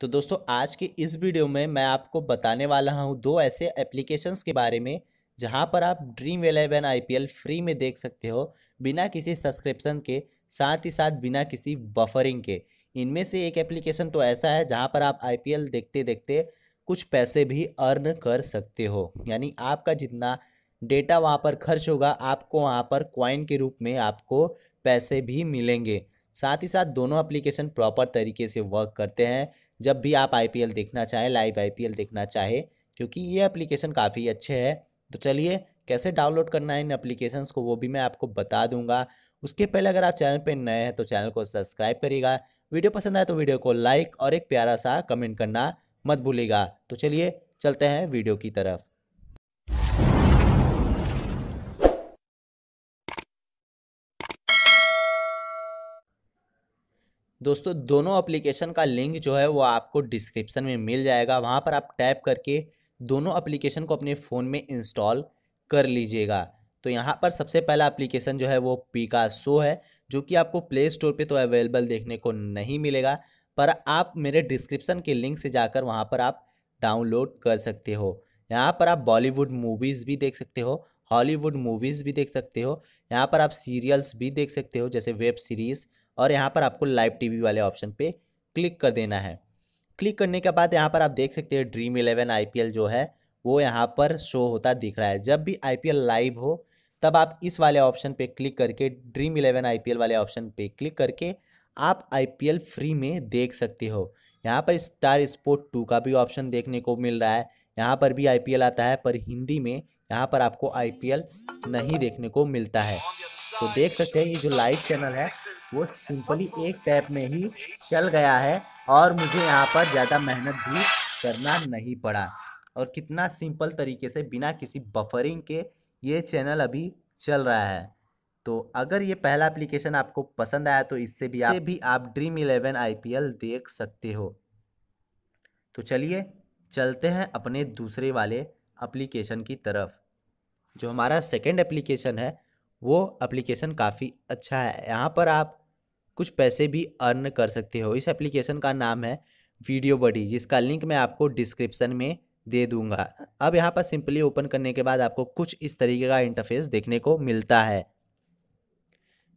तो दोस्तों आज के इस वीडियो में मैं आपको बताने वाला हूँ दो ऐसे एप्लीकेशंस के बारे में जहाँ पर आप ड्रीम एलेवन एल फ्री में देख सकते हो बिना किसी सब्सक्रिप्शन के साथ ही साथ बिना किसी बफरिंग के इनमें से एक एप्लीकेशन तो ऐसा है जहाँ पर आप एल देखते देखते कुछ पैसे भी अर्न कर सकते हो यानी आपका जितना डेटा वहाँ पर खर्च होगा आपको वहाँ पर क्वाइन के रूप में आपको पैसे भी मिलेंगे साथ ही साथ दोनों एप्लीकेशन प्रॉपर तरीके से वर्क करते हैं जब भी आप आई देखना चाहें लाइव आई देखना चाहें क्योंकि ये एप्लीकेशन काफ़ी अच्छे है तो चलिए कैसे डाउनलोड करना है इन एप्लीकेशन को वो भी मैं आपको बता दूंगा उसके पहले अगर आप चैनल पर नए हैं तो चैनल को सब्सक्राइब करिएगा वीडियो पसंद आए तो वीडियो को लाइक और एक प्यारा सा कमेंट करना मत भूलिएगा तो चलिए चलते हैं वीडियो की तरफ दोस्तों दोनों एप्लीकेशन का लिंक जो है वो आपको डिस्क्रिप्शन में मिल जाएगा वहाँ पर आप टैप करके दोनों एप्लीकेशन को अपने फ़ोन में इंस्टॉल कर लीजिएगा तो यहाँ पर सबसे पहला एप्लीकेशन जो है वो पीका सो है जो कि आपको प्ले स्टोर पर तो अवेलेबल देखने को नहीं मिलेगा पर आप मेरे डिस्क्रिप्शन के लिंक से जाकर वहाँ पर आप डाउनलोड कर सकते हो यहाँ पर आप बॉलीवुड मूवीज़ भी देख सकते हो हॉलीवुड मूवीज़ भी देख सकते हो यहाँ पर आप सीरियल्स भी देख सकते हो जैसे वेब सीरीज़ और यहाँ पर आपको लाइव टीवी वाले ऑप्शन पे क्लिक कर देना है क्लिक करने के बाद यहाँ पर आप देख सकते हैं ड्रीम इलेवन आईपीएल जो है वो यहाँ पर शो होता दिख रहा है जब भी आईपीएल लाइव हो तब आप इस वाले ऑप्शन पे क्लिक करके ड्रीम इलेवन आईपीएल वाले ऑप्शन पे क्लिक करके आप आईपीएल फ्री में देख सकते हो यहाँ पर स्टार स्पोर्ट टू का भी ऑप्शन देखने को मिल रहा है यहाँ पर भी आई आता है पर हिंदी में यहाँ पर आपको आई नहीं देखने को मिलता है तो देख सकते हैं ये जो लाइव चैनल है वो सिंपली एक टैप में ही चल गया है और मुझे यहाँ पर ज़्यादा मेहनत भी करना नहीं पड़ा और कितना सिंपल तरीके से बिना किसी बफरिंग के ये चैनल अभी चल रहा है तो अगर ये पहला एप्लीकेशन आपको पसंद आया तो इससे भी आप भी आप ड्रीम इलेवन आई देख सकते हो तो चलिए चलते हैं अपने दूसरे वाले एप्लीकेशन की तरफ जो हमारा सेकेंड एप्लीकेशन है वो एप्लीकेशन काफ़ी अच्छा है यहाँ पर आप कुछ पैसे भी अर्न कर सकते हो इस एप्लीकेशन का नाम है वीडियो बडी जिसका लिंक मैं आपको डिस्क्रिप्सन में दे दूंगा अब यहाँ पर सिंपली ओपन करने के बाद आपको कुछ इस तरीके का इंटरफेस देखने को मिलता है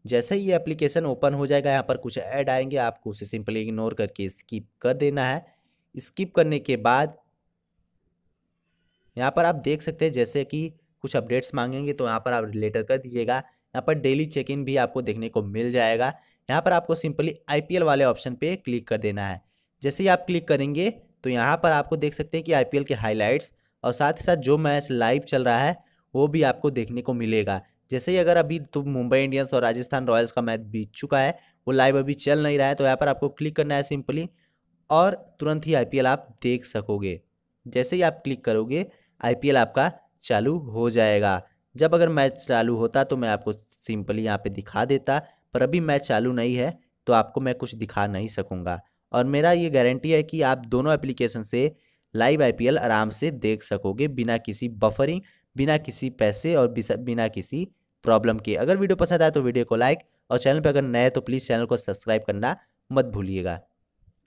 जैसे ही ये एप्लीकेशन ओपन हो जाएगा यहाँ पर कुछ ऐड आएंगे आपको उसे सिंपली इग्नोर करके स्किप कर देना है स्किप करने के बाद यहाँ पर आप देख सकते हैं जैसे कि कुछ अपडेट्स मांगेंगे तो यहाँ पर आप लेटर कर दीजिएगा यहाँ पर डेली चेक इन भी आपको देखने को मिल जाएगा यहाँ पर आपको सिंपली आईपीएल वाले ऑप्शन पे क्लिक कर देना है जैसे ही आप क्लिक करेंगे तो यहाँ पर आपको देख सकते हैं कि आईपीएल के हाईलाइट्स और साथ ही साथ जो मैच लाइव चल रहा है वो भी आपको देखने को मिलेगा जैसे ही अगर अभी तो मुंबई इंडियंस और राजस्थान रॉयल्स का मैच बीत चुका है वो लाइव अभी चल नहीं रहा है तो यहाँ पर आपको क्लिक करना है सिंपली और तुरंत ही आईपीएल आप देख सकोगे जैसे ही आप क्लिक करोगे आईपीएल आपका चालू हो जाएगा जब अगर मैच चालू होता तो मैं आपको सिंपली यहाँ पे दिखा देता पर अभी मैच चालू नहीं है तो आपको मैं कुछ दिखा नहीं सकूँगा और मेरा ये गारंटी है कि आप दोनों एप्लीकेशन से लाइव आई आराम से देख सकोगे बिना किसी बफरिंग बिना किसी पैसे और बिना किसी प्रॉब्लम के अगर वीडियो पसंद आए तो वीडियो को लाइक और चैनल पर अगर नए तो प्लीज़ चैनल को सब्सक्राइब करना मत भूलिएगा